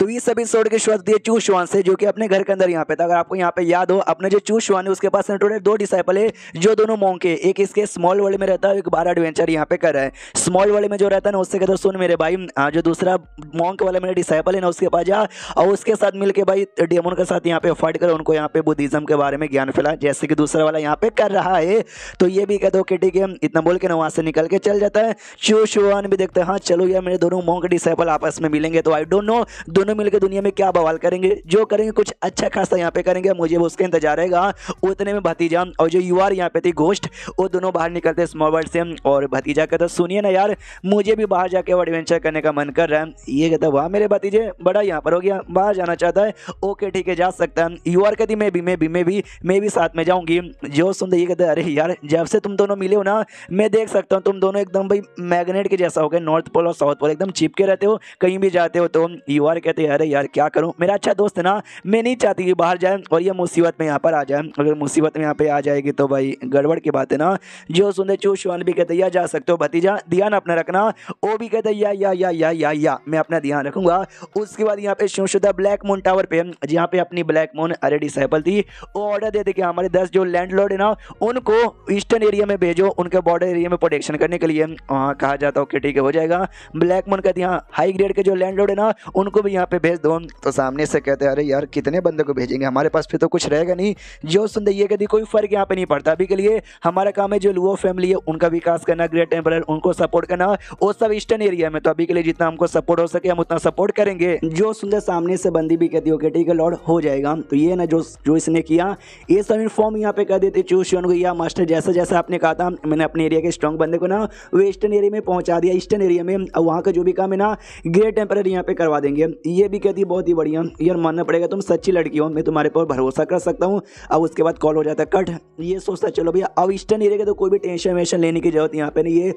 तो इस एपिसोड शोर की शुरुआत दिए शुआन से जो कि अपने घर के अंदर यहाँ पे था अगर आपको यहाँ पे याद हो अपने जो चू शुआन है उसके पास टोटल दो डिसाइपल है जो दोनों मोंग के एक इसके स्मॉल वर्ल्ड में रहता है एक बारह एडवेंचर यहाँ पे कर रहा है स्मॉल वर्ल्ड में जो रहता है ना उससे कहते सुन मेरे भाई जो दूसरा मोंक वाला मेरा डिसाइपल है ना उसके पास जा और उसके साथ मिलकर भाई डेमोन के साथ यहाँ पे फाइट कर उनको यहाँ पे बुद्धिज्म के बारे में ज्ञान फैला जैसे कि दूसरा वाला यहाँ पे कर रहा है तो ये भी कहते हो कि ठीक है इतना बोल के ना वहाँ से निकल के चल जाता है चू शुआन भी देखते हैं हाँ चलो यार मेरे दोनों मोंग के डिसाइपल आपस में मिलेंगे तो आई डोंट नो दोनों दोनों मिलकर दुनिया में क्या बवाल करेंगे जो करेंगे कुछ अच्छा खासा यहाँ पे करेंगे मुझे उसका इंतजार रहेगा उतने में भतीजा और जो युवा यहाँ पे थी घोष्ट वो दोनों बाहर निकलते स्मॉल वर्ल्ड से और भतीजा कहता सुनिए ना यार मुझे भी बाहर जाके वो एडवेंचर करने का मन कर रहा है ये कहता वाह मेरे भतीजे बड़ा यहाँ पर हो गया बाहर जाना चाहता है ओके ठीक है जा सकता है युवार कहती मैं भी मैं भी मैं भी मैं भी साथ में जाऊँगी जो सुनते ये कहते अरे यार जब से तुम दोनों मिले हो ना मैं देख सकता हूँ तुम दोनों एकदम भाई मैग्नेट के जैसा हो गए नॉर्थ पोल और साउथ पोल एकदम चिपके रहते हो कहीं भी जाते हो तो युवार कहते कहते हैं अरे यार क्या करूँ मेरा अच्छा दोस्त है ना मैं नहीं चाहती कि बाहर जाए और ये मुसीबत में यहाँ पर आ जाए अगर मुसीबत में यहाँ पर आ जाएगी तो भाई गड़बड़ की बात है ना जो सुनते चू शिवान भी कहते या जा सकते हो भतीजा ध्यान अपना रखना वो भी कहते या या या या या या मैं अपना ध्यान रखूंगा उसके बाद यहाँ पे शिवशुदा ब्लैक मून टावर पे जहाँ पे अपनी ब्लैक मून अरे डिसाइपल थी वो ऑर्डर देते कि हमारे दस जो लैंड है ना उनको ईस्टर्न एरिया में भेजो उनके बॉर्डर एरिया में प्रोटेक्शन करने के लिए वहाँ कहा जाता ओके ठीक है हो जाएगा ब्लैक मून का यहाँ हाई ग्रेड के जो लैंड है ना उनको भी यहाँ पे भेज दो तो सामने से कहते हैं अरे यार कितने बंदे को भेजेंगे हमारे पास फिर तो कुछ रहेगा नहीं जो सुन रही है यदि कोई फ़र्क यहाँ पे नहीं पड़ता अभी के लिए हमारा काम है जो लुओ फैमिली है उनका विकास करना ग्रेट टेम्पल उनको सपोर्ट करना वो सब ईस्टर्न एरिया में तो अभी के लिए जितना हमको सपोर्ट हो सके हम उतना सपोर्ट करेंगे जो सुन सामने से बंदी भी कहती ओके ठीक है लॉर्ड हो जाएगा तो ये ना जो जो इसने किया ये सब इन्फॉर्म यहाँ पे कह देते चूज को या मास्टर जैसा जैसा आपने कहा था मैंने अपने एरिया के स्ट्रॉन्ग बंदे को ना वेस्टर्न एरिया में पहुंचा दिया ईस्टर्न एरिया में वहाँ का जो भी काम है ना ग्रेट टेम्पररी यहाँ पे करवा देंगे ये भी कहती है बहुत ही बढ़िया यार मानना पड़ेगा तुम सच्ची लड़की हो मैं तुम्हारे पर भरोसा कर सकता हूँ अब उसके बाद कॉल हो जाता है कट ये सोचता चलो भैया अब इष्ट नहीं रहेगा तो कोई भी टेंशन वेंशन लेने की जरूरत यहाँ पे नहीं ये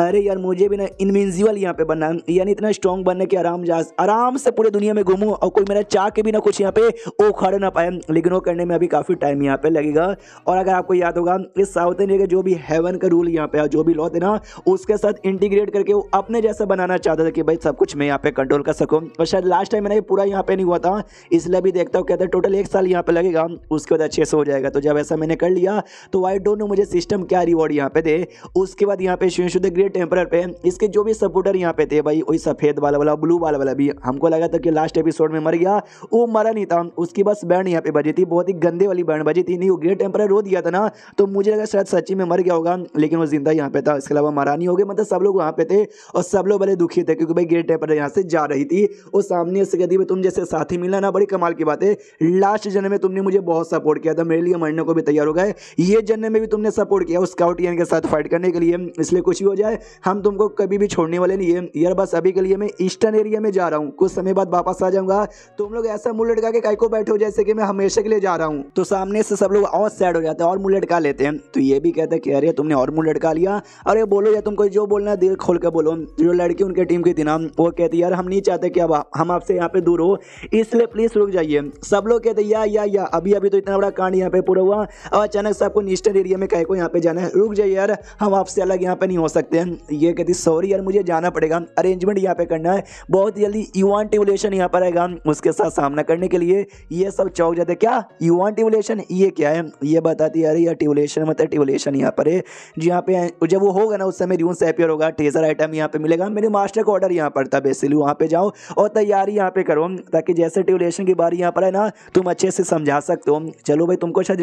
अरे यार मुझे भी ना इनविजिबल यहाँ पे बनना यानी इतना स्ट्रॉन्ग बनने के आराम जा आराम से पूरे दुनिया में घूमूँ और कोई मेरा चाह के भी ना कुछ यहाँ पे उखाड़ ना पाए लेकिन वो करने में अभी काफ़ी टाइम यहाँ पे लगेगा और अगर आपको याद होगा इस साउथ इंडिया का जो भी हेवन का रूल यहाँ पे जो भी लॉ थे ना उसके साथ इंटीग्रेट करके वो अपने जैसा बनाना चाहता था कि भाई सब कुछ मैं यहाँ पे कंट्रोल कर सकूँ और शायद लास्ट टाइम मैंने पूरा यहाँ पे नहीं हुआ था इसलिए भी देखता हूँ कहते टोटल एक साल यहाँ पे लगेगा उसके बाद अच्छे से हो जाएगा तो जब ऐसा मैंने कर लिया तो आई डोंट नो मुझे सिस्टम क्या रिवॉर्ड यहाँ पे दे उसके बाद यहाँ पे शिवेशु द ग्रेट टेम्पर पे इसके जो भी सपोर्टर यहाँ पे थे भाई वही सफ़ेद वाला वाला ब्लू वाला वाला भी हमको लगा था कि लास्ट एपिसोड में मर गया वो मरा नहीं था उसकी बस बैंड यहाँ पे बजी थी बहुत ही गंदे वाली बैंड बजी थी नहीं वो ग्रेट टेम्पर रो दिया था ना तो मुझे लगा शायद सच्ची में मर गया होगा लेकिन वो जिंदा यहाँ पे था इसके अलावा मरा नहीं हो गया मतलब सब लोग वहाँ पे थे और सब लोग बड़े दुखी थे क्योंकि भाई ग्रेट टेम्पर यहाँ से जा रही थी और सामने से गदी में तुम जैसे साथी मिला ना बड़ी कमाल की बात है लास्ट जन्म में तुमने मुझे बहुत सपोर्ट किया था मेरे लिए मरने को भी तैयार हो गए ये जन्म में भी तुमने सपोर्ट किया स्काउट यान के साथ फाइट करने के लिए इसलिए कुछ भी हो जाए हम तुमको कभी भी छोड़ने वाले नहीं है यार बस अभी के लिए मैं ईस्टर्न एरिया में जा रहा हूँ कुछ समय बाद वापस आ जाऊँगा तुम लोग ऐसा मुँह लटका के काय को बैठे हो जैसे कि मैं हमेशा के लिए जा रहा हूँ तो सामने से सब लोग और सैड हो जाते हैं और मुँह लटका लेते हैं तो ये भी कहते हैं कि अरे तुमने और मुँह लटका लिया अरे बोलो या तुमको जो बोलना दिल खोल के बोलो जो लड़की उनके टीम की थी ना वो कहती यार हम नहीं चाहते कि अब हम आपसे यहाँ पे दूर हो इसलिए प्लीज़ रुक जाइए सब लोग कहते या या या अभी अभी तो इतना बड़ा कांड यहाँ पे पूरा हुआ अब अचानक से आपको निस्टर एरिया में कहे को यहाँ पे जाना है रुक जाइए यार हम आपसे अलग यहाँ पे नहीं हो सकते हैं ये कहती सॉरी यार मुझे जाना पड़ेगा अरेंजमेंट यहाँ पे करना है बहुत जल्दी यूवान टिवलेशन यहाँ पर आएगा उसके साथ सामना करने के लिए ये सब चौक जाते क्या यूवान टिवलेशन ये क्या है ये बताती यार यार टिवलेशन मतलब टिवलेशन यहाँ पर है यहाँ पे जब वो होगा ना उस समय रून से होगा टेजर आइटम यहाँ पे मिलेगा मेरे मास्टर का ऑर्डर यहाँ पर था बेसिकली वहाँ पे जाओ और तैयार बारी यहाँ पे करो ताकि जैसे ट्यूलेशन की बारी यहाँ पर है ना तुम अच्छे से समझा सकते हो चलो भाई तुमको शायद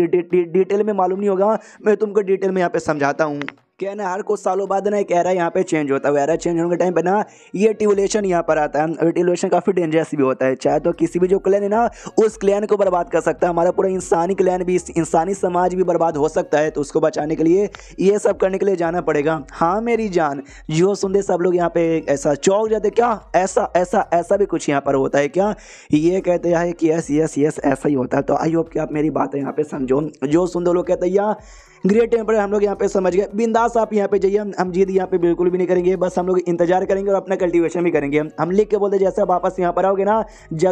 डिटेल में मालूम नहीं होगा मैं तुमको डिटेल में यहाँ पे समझाता हूँ क्या ना हर कुछ सालों बाद ना एक एरा यहाँ पे चेंज होता है एरा चेंज होने के टाइम पे ना ये ट्यूलेशन यहाँ पर आता है ट्यूलेशन काफ़ी डेंजरस भी होता है चाहे तो किसी भी जो क्लैन है ना उस क्लैन को बर्बाद कर सकता है हमारा पूरा इंसानी क्लैन भी इंसानी समाज भी बर्बाद हो सकता है तो उसको बचाने के लिए ये सब करने के लिए जाना पड़ेगा हाँ मेरी जान जो सुन दे सब लोग यहाँ पे ऐसा चौक जाते क्या ऐसा ऐसा ऐसा भी कुछ यहाँ पर होता है क्या ये कहते हैं कि यस यस यस ऐसा ही होता है तो आई होप कि आप मेरी बात यहाँ पे समझो जो सुन दो लोग कहते हैं या ग्रेट टेम्पर हम लोग यहाँ पे समझ गए बिंदास आप यहाँ पे जाइए हम हम जीत यहाँ पे बिल्कुल भी नहीं करेंगे बस हम लोग इंतजार करेंगे और अपना कल्टिवेशन भी करेंगे हम लिख के बोलते जैसे वापस यहाँ पर आओगे ना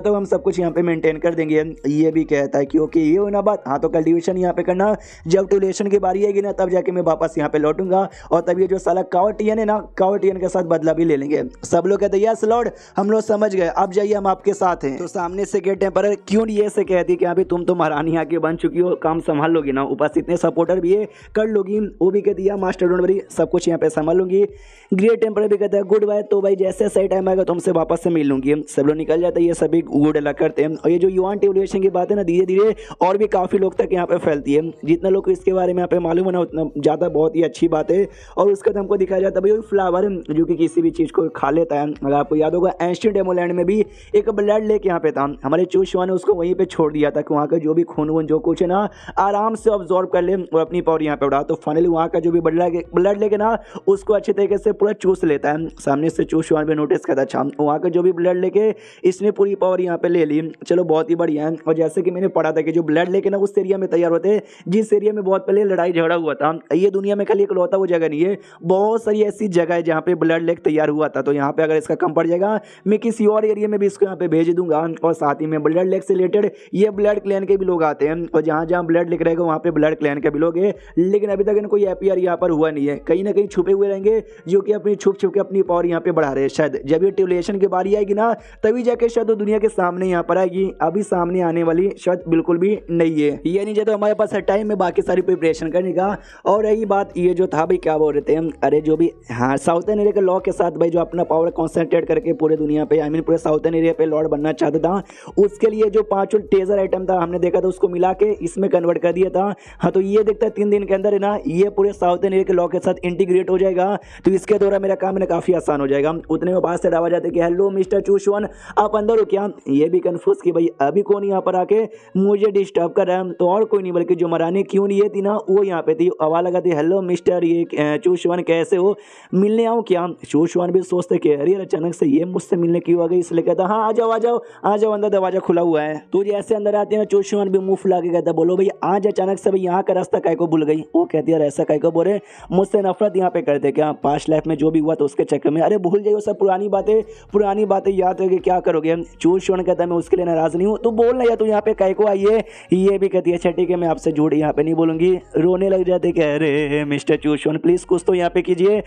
तो हम सब कुछ यहाँ पे मेंटेन कर देंगे ये भी कहता है कि ओके ये होना बात हाँ तो कल्टिवेशन यहाँ पे करना जब टूलेशन की बारी आएगी ना तब जाके मैं वापस यहाँ पे लौटूंगा और तब ये जो साला कावटियन है ना कावटियन के साथ बदला भी ले लेंगे सब लोग कहते यस लॉर्ड हम लोग समझ गए अब जाइए हम आपके साथ हैं तो सामने से गेट टेम्पर क्यों ये से कहती कि अभी तुम तो महारानी आके बन चुकी हो काम संभाल लोगे ना ऊपर से इतने सपोर्टर भी है कर लूँगी वो भी कह दिया मास्टर डोंट वरी सब कुछ यहाँ पे संभाल लूँगी ग्रेट टेम्पर भी कहता है गुड बाय तो भाई जैसे सही टाइम आएगा तो हमसे वापस से मिल लूँगी सब लोग निकल जाते हैं ये सभी गुड अलग करते हैं और ये जो युवा टेबुलेशन की बात है ना धीरे धीरे और भी काफ़ी लोग तक यहाँ पर फैलती है जितना लोग इसके बारे में यहाँ पे मालूम है ना उतना ज़्यादा बहुत ही अच्छी बात है और उसके बाद हमको दिखाया जाता है भाई फ्लावर जो कि किसी भी चीज़ को खा लेता है अगर आपको याद होगा एंशियन डेमोलैंड में भी एक ब्लड लेक यहाँ पे था हमारे चूशवा ने उसको वहीं पे छोड़ दिया था कि वहाँ का जो भी खून वून जो कुछ है ना आराम से ऑब्जॉर्व कर ले और अपनी पावर यहाँ पे उड़ा तो फाइनली वहाँ का जो भी ब्लड ब्लड लेके ना उसको अच्छे तरीके से पूरा चूस लेता है सामने से चूस वहाँ पर नोटिस करता अच्छा वहाँ का जो भी ब्लड लेके इसने पूरी पावर यहाँ पर ले ली चलो बहुत ही बढ़िया है और जैसे कि मैंने पढ़ा था कि जो ब्लड लेके ना उस एरिया में तैयार होते हैं जिस एरिया में बहुत पहले लड़ाई झगड़ा हुआ था ये दुनिया में खाली इकलौता वो जगह नहीं है बहुत सारी ऐसी जगह है जहाँ पर ब्लड लेक तैयार हुआ था तो यहाँ पर अगर इसका कम पड़ जाएगा मैं किसी और एरिया में भी इसको यहाँ पर भेज दूंगा और साथ ही में ब्लड लेक से रिलेटेड ये ब्लड क्लैन के भी लोग आते हैं और जहाँ जहाँ ब्लड लेक रहेगा वहाँ पे ब्लड क्लैन के भी लोग है लेकिन अभी तक इनको ये एपीआर e यहाँ पर हुआ नहीं है कहीं ना कहीं छुपे हुए रहेंगे जो कि अपनी छुप छुप के अपनी पावर यहाँ पे बढ़ा रहे हैं शायद जब ये ट्यूलेशन की बारी आएगी ना तभी जाके शायद वो दुनिया के सामने यहाँ पर आएगी अभी सामने आने वाली शायद बिल्कुल भी नहीं है ये यानी जैसे हमारे पास है टाइम में बाकी सारी प्रिपरेशन करने का और रही बात ये जो था भाई क्या बोल रहे थे अरे जो भी हाँ साउथर्न एरिया के लॉ के साथ भाई जो अपना पावर कॉन्सेंट्रेट करके पूरे दुनिया पे आई मीन पूरे साउथर्न एरिया पे लॉर्ड बनना चाहता था उसके लिए जो पांचों टेजर आइटम था हमने देखा था उसको मिला के इसमें कन्वर्ट कर दिया था हाँ तो ये देखता है दिन के अंदर है ना ये पूरे साउथ इंडिया के लॉ के साथ इंटीग्रेट हो जाएगा तो इसके द्वारा मेरा काम ना काफ़ी आसान हो जाएगा उतने में बात से डावा जाते कि हेलो मिस्टर चूशवन आप अंदर हो क्या ये भी कन्फ्यूज़ कि भाई अभी कौन यहाँ पर आके मुझे डिस्टर्ब कर रहा है तो और कोई नहीं बल्कि जो मरानी क्यों नहीं थी ना वो यहाँ पे थी आवाज़ लगाती हेलो मिस्टर ये चूशवन कैसे हो मिलने आऊँ क्या चूशवन भी सोचते कि अरे अचानक से ये मुझसे मिलने क्यों आ गई इसलिए कहता हाँ आ जाओ आ जाओ आ जाओ अंदर दरवाजा खुला हुआ है तो जैसे अंदर आते हैं चूशवन भी मुँह फुला के कहता बोलो भाई आज अचानक से भाई यहाँ का रास्ता काय को भूल गई वो कहती है ऐसा कहीं को बोले मुझसे नफरत यहाँ पे करते क्या पास्ट लाइफ में जो भी हुआ तो उसके चक्कर में अरे भूल जाइए सब पुरानी बातें पुरानी बातें याद होगी क्या करोगे चूर शोर कहता मैं उसके लिए नाराज़ नहीं हूँ तो बोल रहे तो यहाँ पे कहीं को आइए ये भी कहती है छठी के मैं आपसे झूठ यहाँ पे नहीं बोलूंगी रोने लग जाते कह अरे मिस्टर चूर प्लीज़ कुछ तो यहाँ पे कीजिए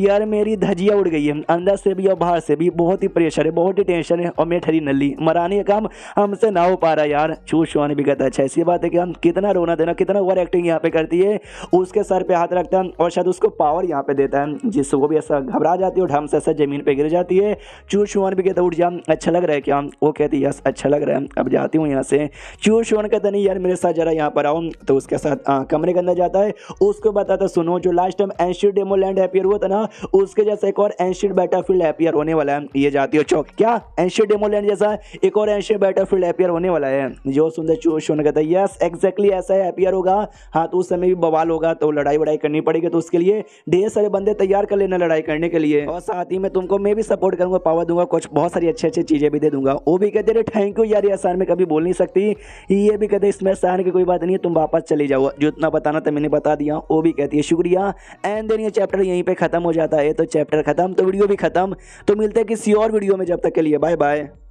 यार मेरी धजिया उड़ गई है अंदर से भी और बाहर से भी बहुत ही प्रेशर है बहुत ही टेंशन है और मैं ठरी नली मराने का काम हमसे ना हो पा रहा यार चूर शोन भी कहता अच्छा ऐसी बात है कि हम कितना रोना देना कितना ओवर एक्टिंग यहाँ पे कर करती है उसके सर पे हाथ रखता है और शायद उसको पावर यहाँ पे देता है जिससे वो भी ऐसा घबरा जाती है और ढम से ऐसा जमीन पे गिर जाती है चूर शुअन भी कहता उठ जा अच्छा लग रहा है क्या वो कहती है यस अच्छा लग रहा है अब जाती हूँ यहाँ से चूर शुअन कहता नहीं यार मेरे साथ जरा यहाँ पर आऊँ तो उसके साथ कमरे के अंदर जाता है उसको बताता सुनो जो last time ancient demo land appear हुआ था ना उसके जैसे एक और एंशियड बैटर फील्ड हैपियर होने वाला है ये जाती है चौक क्या एंशियड डेमो लैंड जैसा एक और एंशियड बैटर फील्ड हैपियर होने वाला है जो सुनते चूर शुअन कहता है यस एग्जैक्टली ऐसा हैपियर होगा हाँ तो उस में भी बवाल होगा तो लड़ाई वड़ाई करनी पड़ेगी तो उसके लिए ढेर सारे बंदे तैयार कर लेना लड़ाई करने के लिए और साथ ही मैं तुमको मैं भी सपोर्ट करूंगा पावर दूंगा कुछ बहुत सारी अच्छी अच्छी चीज़ें भी दे दूंगा वो भी कहते रहे थैंक यू यार ये आसान में कभी बोल नहीं सकती ये भी कहते इसमें आसान की कोई बात नहीं है तुम वापस चले जाओ जो इतना बताना था मैंने बता दिया वो भी कहती है शुक्रिया एंड देन ये चैप्टर यहीं पर खत्म हो जाता है तो चैप्टर खत्म तो वीडियो भी खत्म तो मिलते हैं किसी और वीडियो में जब तक के लिए बाय बाय